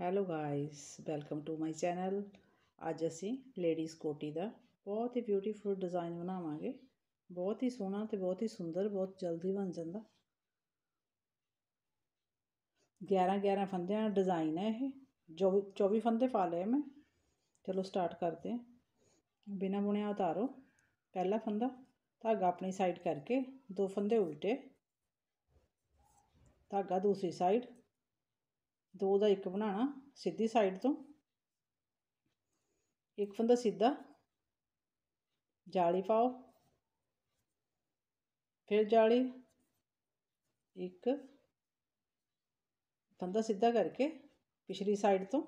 hello guys welcome to my channel ਅੱਜ ਅਸੀਂ ladies ਕੋਟੀ ਦਾ ਬਹੁਤ ਹੀ ਬਿਊਟੀਫੁਲ ਡਿਜ਼ਾਈਨ ਬਣਾਵਾਂਗੇ ਬਹੁਤ ਹੀ ਸੋਹਣਾ ਤੇ ਬਹੁਤ ਹੀ ਸੁੰਦਰ ਬਹੁਤ ਜਲਦੀ ਬਣ ਜਾਂਦਾ 11 11 ਫੰਦਿਆਂ ਦਾ ਡਿਜ਼ਾਈਨ ਹੈ ਇਹ ਜੋ 24 ਫੰਦੇ ਪਾ ਲਏ ਮੈਂ ਚਲੋ ਸਟਾਰਟ ਕਰਦੇ ਹਾਂ ਬਿਨਾ ਬੁਣਿਆ ਉਤਾਰੋ ਪਹਿਲਾ ਫੰਦਾ ਧਾਗਾ ਆਪਣੀ ਸਾਈਡ ਕਰਕੇ ਦੋ ਫੰਦੇ ਉਲਟੇ ਧਾਗਾ ਦੂਸਰੀ ਸਾਈਡ ਦੋ ਦਾ ਇੱਕ ਬਣਾਣਾ ਸਿੱਧੀ ਸਾਈਡ ਤੋਂ ਇੱਕ ਫੰਦਾ ਸਿੱਧਾ ਜਾਲੀ ਪਾਓ ਫਿਰ ਜਾਲੀ ਇੱਕ ਫੰਦਾ ਸਿੱਧਾ ਕਰਕੇ ਪਿਛਲੀ ਸਾਈਡ ਤੋਂ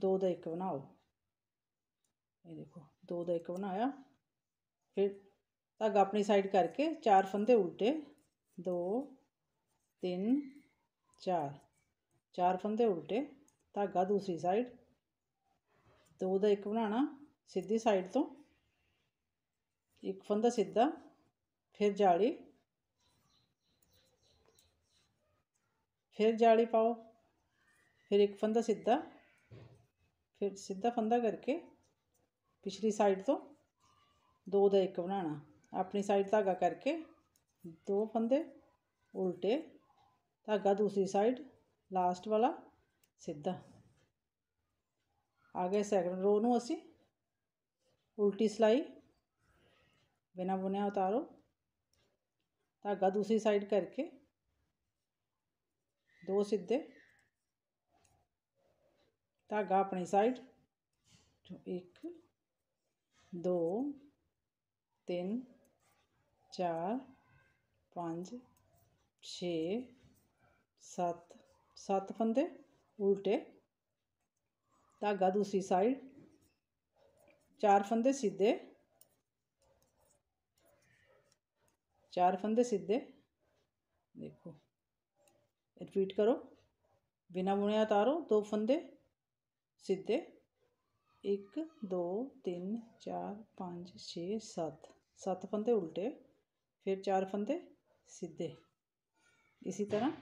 ਦੋ ਦਾ ਇੱਕ ਬਣਾਓ ਇਹ ਦੇਖੋ ਦੋ ਦਾ ਇੱਕ ਬਣਾਇਆ ਫਿਰ ਧਾਗਾ ਆਪਣੀ ਸਾਈਡ ਕਰਕੇ ਚਾਰ ਫੰਦੇ ਉਲਟੇ 2 3 ਚਾਰ ਚਾਰ ਫੰਦੇ ਉਲਟੇ ਧਾਗਾ ਦੂਸਰੀ ਸਾਈਡ ਦੋ ਦਾ ਇੱਕ ਬਣਾਣਾ ਸਿੱਧੀ ਸਾਈਡ ਤੋਂ ਇੱਕ ਫੰਦਾ ਸਿੱਧਾ ਫਿਰ ਜਾਲੀ ਫਿਰ ਜਾਲੀ ਪਾਓ ਫਿਰ ਇੱਕ ਫੰਦਾ ਸਿੱਧਾ ਫਿਰ ਸਿੱਧਾ ਫੰਦਾ ਕਰਕੇ ਪਿਛਲੀ ਸਾਈਡ ਤੋਂ ਦੋ ਦਾ ਇੱਕ ਬਣਾਣਾ ਆਪਣੀ ਸਾਈਡ ਧਾਗਾ ਕਰਕੇ ਦੋ ਫੰਦੇ ਉਲਟੇ ਧਾਗਾ ਦੂਸਰੀ ਸਾਈਡ ਲਾਸਟ ਵਾਲਾ ਸਿੱਧਾ ਆ ਗਏ ਸੈਕੰਡ ਰੋ ਨੂੰ ਅਸੀਂ ਉਲਟੀ ਸਲਾਈ ਬਿਨਾ ਬੁਨਿਆ ਉਤਾਰੋ ਧਾਗਾ ਦੂਸਰੀ ਸਾਈਡ ਕਰਕੇ ਦੋ ਸਿੱਧੇ ਧਾਗਾ ਆਪਣੀ ਸਾਈਡ ਇੱਕ ਦੋ ਤਿੰਨ ਚਾਰ ਪੰਜ ਛੇ सत सत फंदे उल्टे धागा दूसरी साइड चार फंदे सीधे चार फंदे सीधे देखो रिपीट करो बिना बुने उतारो दो फंदे सीधे एक दो तीन चार पाँच छः सात सात फंदे उल्टे फिर चार फंदे सीधे इसी तरह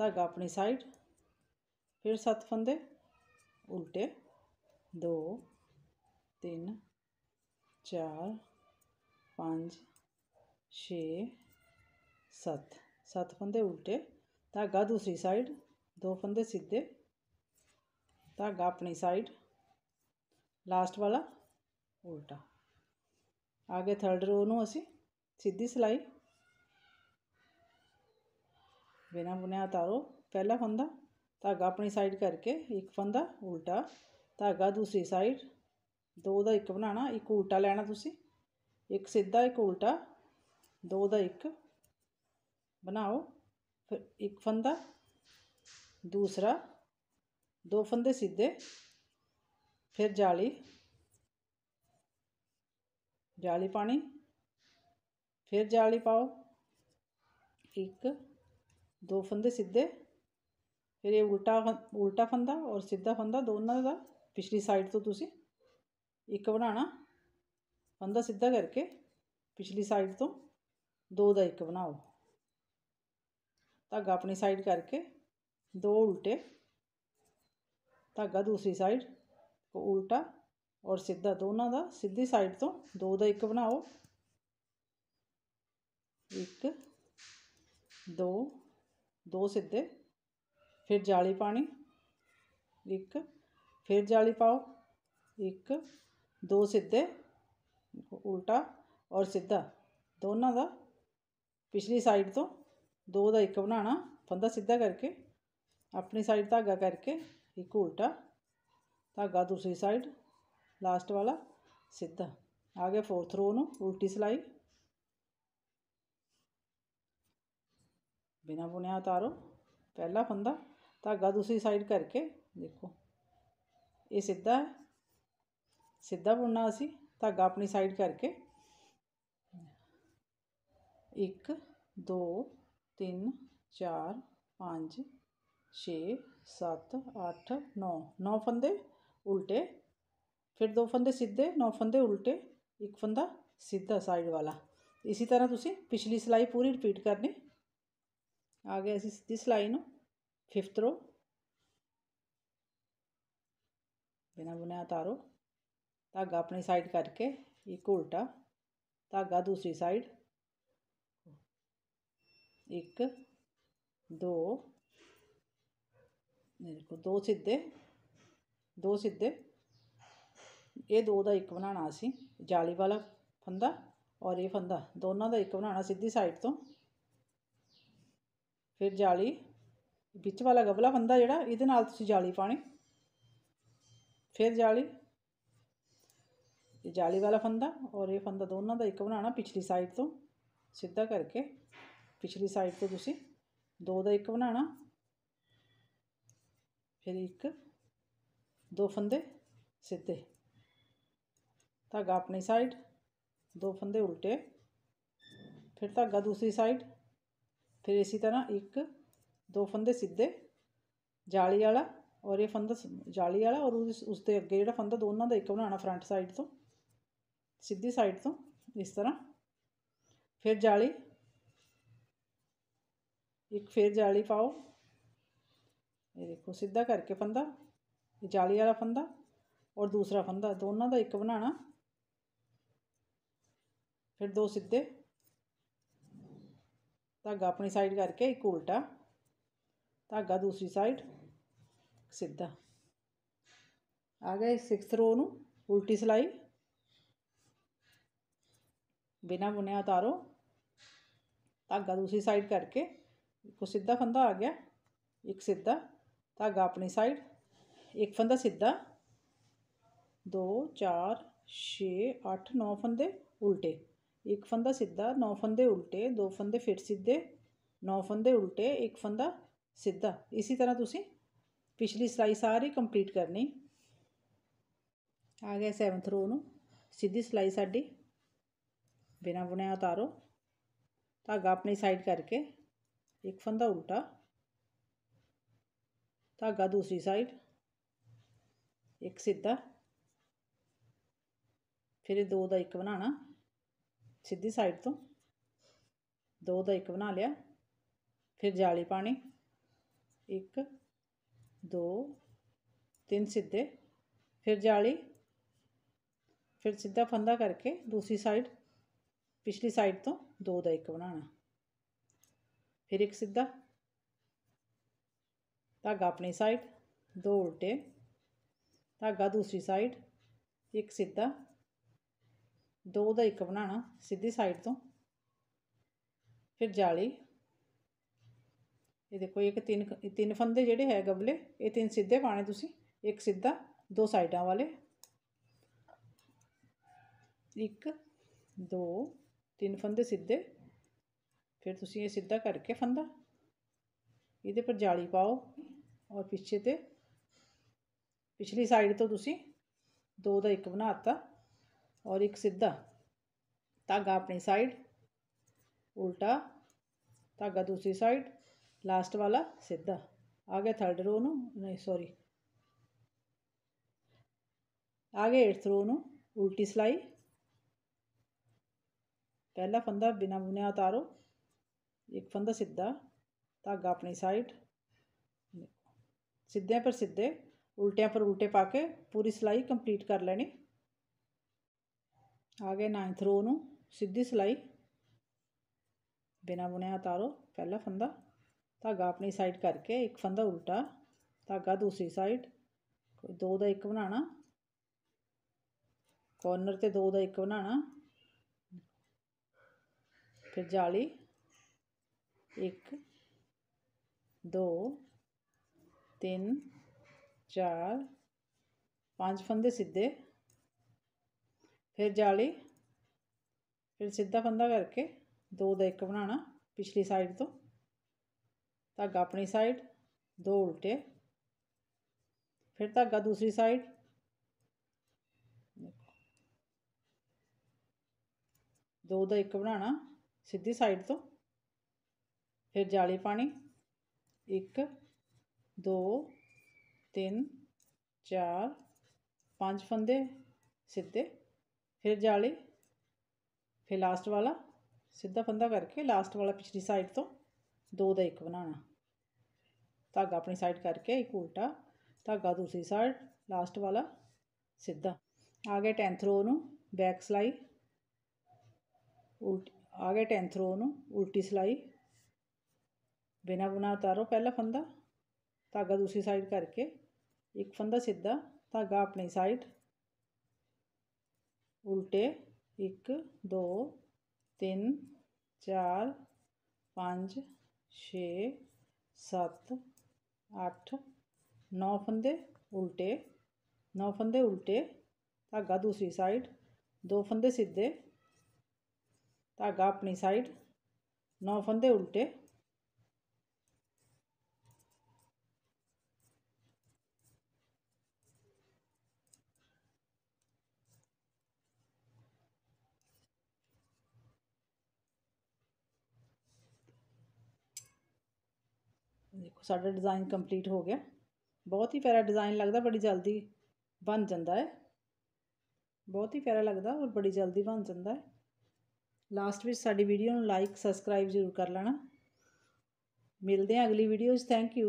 ਧਾਗਾ ਆਪਣੀ ਸਾਈਡ ਫਿਰ 7 ਫੰਦੇ ਉਲਟੇ 2 3 4 5 6 7 7 ਫੰਦੇ ਉਲਟੇ ਧਾਗਾ ਦੂਸਰੀ ਸਾਈਡ ਦੋ ਫੰਦੇ ਸਿੱਧੇ ਧਾਗਾ ਆਪਣੀ ਸਾਈਡ ਲਾਸਟ ਵਾਲਾ ਉਲਟਾ ਆਗੇ ਥਰਡ ਰੋ ਨੂੰ ਅਸੀਂ ਸਿੱਧੀ ਸਲਾਈ ਬਿਨਾ ਬੁਣਿਆ ਉਤਾਰੋ ਪਹਿਲਾ ਫੰਦਾ ਧਾਗਾ ਆਪਣੀ ਸਾਈਡ ਕਰਕੇ ਇੱਕ ਫੰਦਾ ਉਲਟਾ ਧਾਗਾ ਦੂਸਰੀ ਸਾਈਡ ਦੋ ਦਾ ਇੱਕ ਬਣਾਣਾ ਇੱਕ ਉਲਟਾ ਲੈਣਾ ਤੁਸੀਂ ਇੱਕ ਸਿੱਧਾ ਇੱਕ ਉਲਟਾ ਦੋ ਦਾ ਇੱਕ ਬਣਾਓ ਫਿਰ ਇੱਕ ਫੰਦਾ ਦੂਸਰਾ ਦੋ ਫੰਦੇ ਸਿੱਧੇ ਫਿਰ ਜਾਲੀ ਜਾਲੀ ਪਾਣੀ ਫਿਰ ਜਾਲੀ ਪਾਓ ਇੱਕ ਦੋ ਫੰਦੇ ਸਿੱਧੇ ਫਿਰ ਇਹ ਉਲਟਾ ਉਲਟਾ ਫੰਦਾ ਔਰ ਸਿੱਧਾ ਫੰਦਾ ਦੋਨਾਂ ਦਾ ਪਿਛਲੀ ਸਾਈਡ ਤੋਂ ਤੁਸੀਂ ਇੱਕ ਬਣਾਣਾ ਫੰਦਾ ਸਿੱਧਾ ਕਰਕੇ ਪਿਛਲੀ ਸਾਈਡ ਤੋਂ ਦੋ ਦਾ ਇੱਕ ਬਣਾਓ ਧਾਗਾ ਆਪਣੀ ਸਾਈਡ ਕਰਕੇ ਦੋ ਉਲਟੇ ਧਾਗਾ ਦੂਸਰੀ ਸਾਈਡ ਉਲਟਾ ਔਰ ਸਿੱਧਾ ਦੋਨਾਂ ਦਾ ਸਿੱਧੀ ਸਾਈਡ ਤੋਂ ਦੋ ਦਾ ਇੱਕ ਬਣਾਓ ਇੱਕ ਦੋ दो सीधे फिर जाली पानी एक फिर जाली पाओ एक दो सीधे उल्टा और सीधा दोनों का पिछली साइड तो दो का एक बनाना फंदा सीधा करके अपनी साइड धागा करके एक उल्टा धागा दूसरी साइड लास्ट वाला सीधा आ गया फोर्थ रो न उल्टी सिलाई ਬਿਨਾ ਬੁਣਿਆ ਉਤਾਰੋ ਪਹਿਲਾ ਫੰਦਾ ਧਾਗਾ ਤੁਸੀਂ ਸਾਈਡ ਕਰਕੇ ਦੇਖੋ ਇਹ ਸਿੱਧਾ ਹੈ ਸਿੱਧਾ ਬੁਣਨਾ ਅਸੀਂ ਧਾਗਾ ਆਪਣੀ ਸਾਈਡ ਕਰਕੇ 1 2 3 4 5 6 7 8 9 9 ਫੰਦੇ ਉਲਟੇ ਫਿਰ ਦੋ ਫੰਦੇ ਸਿੱਧੇ 9 ਫੰਦੇ ਉਲਟੇ ਇੱਕ ਫੰਦਾ ਸਿੱਧਾ ਸਾਈਡ ਵਾਲਾ ਇਸੇ ਤਰ੍ਹਾਂ ਤੁਸੀਂ ਪਿਛਲੀ ਸਲਾਈ ਪੂਰੀ ਰਿਪੀਟ ਕਰਨੀ ਆ ਆਗੇ ਅਸੀਂ ਸਿੱਧੀ ਸਲਾਈ ਨੂੰ ਫਿਫਥ ਰੋ ਬਿਨਾ ਬੁਨਿਆ ਤਾਰੋ ਧਾਗਾ ਆਪਣੀ ਸਾਈਡ ਕਰਕੇ ਇੱਕ ਉਲਟਾ ਧਾਗਾ ਦੂਸਰੀ ਸਾਈਡ ਇੱਕ ਦੋ ਦੇਖੋ ਦੋ ਸਿੱਧੇ ਦੋ ਸਿੱਧੇ ਇਹ ਦੋ ਦਾ ਇੱਕ ਬਣਾਉਣਾ ਸੀ ਜਾਲੀ ਵਾਲਾ ਫੰਦਾ ਔਰ ਇਹ ਫੰਦਾ ਦੋਨਾਂ ਦਾ ਇੱਕ ਬਣਾਉਣਾ ਸਿੱਧੀ ਸਾਈਡ ਤੋਂ ਫਿਰ ਜਾਲੀ ਵਿੱਚ ਵਾਲਾ ਗਵਲਾ ਫੰਦਾ ਜਿਹੜਾ ਇਹਦੇ ਨਾਲ ਤੁਸੀਂ ਜਾਲੀ ਪਾਣੀ ਫਿਰ ਜਾਲੀ ਇਹ ਜਾਲੀ ਵਾਲਾ ਫੰਦਾ ਔਰ ਇਹ ਫੰਦਾ ਦੋਨਾਂ ਦਾ ਇੱਕ ਬਣਾਣਾ ਪਿਛਲੀ ਸਾਈਡ ਤੋਂ ਸਿੱਧਾ ਕਰਕੇ ਪਿਛਲੀ ਸਾਈਡ ਤੋਂ ਤੁਸੀਂ ਦੋ ਦਾ ਇੱਕ ਬਣਾਣਾ ਫਿਰ ਇੱਕ ਦੋ ਫੰਦੇ ਸਿੱਧੇ ਧਾਗਾ ਆਪਣੀ ਸਾਈਡ ਦੋ ਫੰਦੇ ਉਲਟੇ ਫਿਰ ਧਾਗਾ ਦੂਸਰੀ ਸਾਈਡ ਫਿਰ ਇਸੇ ਤਰ੍ਹਾਂ ਇੱਕ ਦੋ ਫੰਦੇ ਸਿੱਧੇ ਜਾਲੀ ਵਾਲਾ ਔਰ ਇਹ ਫੰਦਾ ਜਾਲੀ ਵਾਲਾ ਔਰ ਉਸ ਦੇ ਅੱਗੇ ਜਿਹੜਾ ਫੰਦਾ ਦੋਨਾਂ ਦਾ ਇੱਕ ਬਣਾਉਣਾ ਫਰੰਟ ਸਾਈਡ ਤੋਂ ਸਿੱਧੀ ਸਾਈਡ ਤੋਂ ਇਸ ਤਰ੍ਹਾਂ ਫਿਰ ਜਾਲੀ ਇੱਕ ਫਿਰ ਜਾਲੀ ਪਾਓ ਇਹ ਦੇਖੋ ਸਿੱਧਾ ਕਰਕੇ ਫੰਦਾ ਇਹ ਜਾਲੀ ਵਾਲਾ ਫੰਦਾ ਔਰ ਦੂਸਰਾ ਫੰਦਾ ਦੋਨਾਂ ਦਾ ਇੱਕ ਬਣਾਉਣਾ ਫਿਰ ਦੋ ਸਿੱਧੇ ਧਾਗਾ ਆਪਣੀ ਸਾਈਡ ਕਰਕੇ ਇੱਕ ਉਲਟਾ ਧਾਗਾ ਦੂਸਰੀ ਸਾਈਡ ਸਿੱਧਾ ਆ ਗਏ 6th ਰੋ ਨੂੰ ਉਲਟੀ ਸਲਾਈ ਬਿਨਾ ਬੁਨਿਆ ਉਤਾਰੋ ਧਾਗਾ ਦੂਸਰੀ ਸਾਈਡ ਕਰਕੇ ਇੱਕ ਸਿੱਧਾ ਫੰਦਾ ਆ ਗਿਆ ਇੱਕ ਸਿੱਧਾ ਧਾਗਾ ਆਪਣੀ ਸਾਈਡ ਇੱਕ ਫੰਦਾ ਸਿੱਧਾ 2 4 6 8 9 ਫੰਦੇ ਉਲਟੇ ਇੱਕ ਫੰਦਾ ਸਿੱਧਾ ਨੌ ਫੰਦੇ ਉਲਟੇ ਦੋ ਫੰਦੇ ਫਿਰ ਸਿੱਧੇ ਨੌ ਫੰਦੇ ਉਲਟੇ ਇੱਕ ਫੰਦਾ ਸਿੱਧਾ ਇਸੇ ਤਰ੍ਹਾਂ ਤੁਸੀਂ ਪਿਛਲੀ ਸਲਾਈ ਸਾਰੀ ਕੰਪਲੀਟ ਕਰਨੀ ਆ ਗਿਆ 7th ਰੋ ਨੂੰ ਸਿੱਧੀ ਸਲਾਈ ਸਾਡੀ ਬਿਨਾ ਬੁਣਿਆ ਉਤਾਰੋ ਧਾਗਾ ਆਪਣੀ ਸਾਈਡ ਕਰਕੇ ਇੱਕ ਫੰਦਾ ਉਲਟਾ ਧਾਗਾ ਦੂਸਰੀ ਸਾਈਡ ਇੱਕ ਸਿੱਧਾ ਫਿਰ ਇਹ ਦੋ ਦਾ ਇੱਕ ਬਣਾਣਾ ਸਿੱਧੀ ਸਾਈਡ ਤੋਂ ਦੋ ਦਾ ਇੱਕ ਬਣਾ ਲਿਆ ਫਿਰ ਜਾਲੀ ਪਾਣੀ ਇੱਕ ਦੋ ਤਿੰਨ ਸਿੱਧੇ ਫਿਰ ਜਾਲੀ ਫਿਰ ਸਿੱਧਾ ਫੰਦਾ ਕਰਕੇ ਦੂਸਰੀ ਸਾਈਡ ਪਿਛਲੀ ਸਾਈਡ ਤੋਂ ਦੋ ਦਾ ਇੱਕ ਬਣਾਣਾ ਫਿਰ ਇੱਕ ਸਿੱਧਾ ਧਾਗਾ ਆਪਣੀ ਸਾਈਡ ਦੋ ਉਲਟੇ ਧਾਗਾ ਦੂਸਰੀ ਸਾਈਡ ਇੱਕ ਸਿੱਧਾ ਦੋ ਦਾ ਇੱਕ ਬਣਾਣਾ ਸਿੱਧੀ ਸਾਈਡ ਤੋਂ ਫਿਰ ਜਾਲੀ ਇਹ ਦੇਖੋ ਇੱਕ ਤਿੰਨ ਤਿੰਨ ਫੰਦੇ ਜਿਹੜੇ ਹੈ ਗਬਲੇ ਇਹ ਤਿੰਨ ਸਿੱਧੇ ਪਾਣੇ ਤੁਸੀਂ ਇੱਕ ਸਿੱਧਾ ਦੋ ਸਾਈਡਾਂ ਵਾਲੇ ਇੱਕ ਦੋ ਤਿੰਨ ਫੰਦੇ ਸਿੱਧੇ ਫਿਰ ਤੁਸੀਂ ਇਹ ਸਿੱਧਾ ਕਰਕੇ ਫੰਦਾ ਇਹਦੇ ਪਰ ਜਾਲੀ ਪਾਓ ਔਰ ਪਿੱਛੇ ਤੇ ਪਿਛਲੀ ਸਾਈਡ ਤੋਂ ਤੁਸੀਂ ਦੋ ਦਾ ਇੱਕ ਬਣਾਤਾ ਔਰ ਇੱਕ ਸਿੱਧਾ ਧਾਗਾ ਆਪਣੀ ਸਾਈਡ ਉਲਟਾ ਧਾਗਾ ਦੂਸਰੀ ਸਾਈਡ ਲਾਸਟ ਵਾਲਾ ਸਿੱਧਾ ਆ ਗਿਆ ਥਰਡ ਰੋ ਨੂੰ ਨਹੀਂ ਸੌਰੀ ਆ ਗਿਆ 8th ਰੋ ਨੂੰ ਉਲਟੀ ਸਲਾਈ ਪਹਿਲਾ ਫੰਦਾ ਬਿਨਾ ਬੁਨਿਆ ਉਤਾਰੋ ਇੱਕ ਫੰਦਾ ਸਿੱਧਾ ਧਾਗਾ ਆਪਣੀ ਸਾਈਡ ਸਿੱਧਿਆਂ ਪਰ ਸਿੱਧੇ ਉਲਟਿਆਂ ਪਰ ਉਲਟੇ ਪਾ ਕੇ ਪੂਰੀ ਸਲਾਈ ਕੰਪਲੀਟ ਕਰ ਲੈਣੀ ਆ ਗਏ ਨਾਈਨਥ ਰੋ ਨੂੰ ਸਿੱਧੀ ਸਲਾਈ ਬਿਨਾ ਬੁਣਿਆ ਤਾਰੋ ਪਹਿਲਾ ਫੰਦਾ ਧਾਗਾ ਆਪਣੀ ਸਾਈਡ ਕਰਕੇ ਇੱਕ ਫੰਦਾ ਉਲਟਾ ਧਾਗਾ ਦੂਸਰੀ ਸਾਈਡ ਕੋਈ ਦੋ ਦਾ ਇੱਕ ਬਣਾਉਣਾ ਕੋਰਨਰ ਤੇ ਦੋ ਦਾ ਇੱਕ ਬਣਾਉਣਾ ਫਿਰ ਜਾਲੀ 1 2 3 ਚਾਰ ਪੰਜ ਫੰਦੇ ਸਿੱਧੇ ਫਿਰ ਜਾਲੀ ਫਿਰ ਸਿੱਧਾ ਫੰਦਾ ਕਰਕੇ ਦੋ ਦਾ ਇੱਕ ਬਣਾਉਣਾ ਪਿਛਲੀ ਸਾਈਡ ਤੋਂ ਧਾਗਾ ਆਪਣੀ ਸਾਈਡ ਦੋ ਉਲਟੇ ਫਿਰ ਧਾਗਾ ਦੂਸਰੀ ਸਾਈਡ ਦੋ ਦਾ ਇੱਕ ਬਣਾਉਣਾ ਸਿੱਧੀ ਸਾਈਡ ਤੋਂ ਫਿਰ ਜਾਲੀ ਪਾਣੀ 1 2 3 4 5 ਫੰਦੇ ਸਿੱਧੇ ਫਿਰ ਜਾਲੀ ਫਿਰ ਲਾਸਟ ਵਾਲਾ ਸਿੱਧਾ ਫੰਦਾ ਕਰਕੇ ਲਾਸਟ ਵਾਲਾ ਪਿਛਲੀ ਸਾਈਡ ਤੋਂ ਦੋ ਦਾ ਇੱਕ ਬਣਾਉਣਾ ਧਾਗਾ ਆਪਣੀ ਸਾਈਡ ਕਰਕੇ ਇੱਕ ਉਲਟਾ ਧਾਗਾ ਦੂਸਰੀ ਸਾਈਡ ਲਾਸਟ ਵਾਲਾ ਸਿੱਧਾ ਆ ਗਿਆ 10th ਰੋ ਨੂੰ ਬੈਕ ਸਲਾਈ ਉਲਟ ਆ ਗਿਆ 10th ਰੋ ਨੂੰ ਉਲਟੀ ਸਲਾਈ ਬਿਨਾ ਬੁਣਾ ਉਤਾਰੋ ਪਹਿਲਾ ਫੰਦਾ ਧਾਗਾ ਦੂਸਰੀ ਸਾਈਡ ਕਰਕੇ ਇੱਕ ਫੰਦਾ ਸਿੱਧਾ ਧਾਗਾ ਆਪਣੀ ਸਾਈਡ ਉਲਟੇ ਇੱਕ ਦੋ ਤਿੰਨ ਚਾਰ ਪੰਜ ਛੇ ਸੱਤ ਅੱਠ ਨੌ ਫੰਦੇ ਉਲਟੇ ਨੌ ਫੰਦੇ ਉਲਟੇ ਧਾਗਾ ਦੂਸਰੀ ਸਾਈਡ ਦੋ ਫੰਦੇ ਸਿੱਧੇ ਧਾਗਾ ਆਪਣੀ ਸਾਈਡ ਨੌ ਫੰਦੇ ਉਲਟੇ ਦੇਖੋ ਸਾਡਾ ਡਿਜ਼ਾਈਨ ਕੰਪਲੀਟ ਹੋ ਗਿਆ ਬਹੁਤ ਹੀ ਪਿਆਰਾ ਡਿਜ਼ਾਈਨ ਲੱਗਦਾ ਬੜੀ ਜਲਦੀ ਬਣ ਜਾਂਦਾ ਹੈ ਬਹੁਤ ਹੀ ਪਿਆਰਾ ਲੱਗਦਾ ਔਰ ਬੜੀ ਜਲਦੀ ਬਣ ਜਾਂਦਾ ਹੈ ਲਾਸਟ ਵਿੱਚ ਸਾਡੀ ਵੀਡੀਓ ਨੂੰ ਲਾਈਕ ਸਬਸਕ੍ਰਾਈਬ ਜ਼ਰੂਰ ਕਰ ਲੈਣਾ ਮਿਲਦੇ ਹਾਂ ਅਗਲੀ ਵੀਡੀਓ 'ਚ ਥੈਂਕ ਯੂ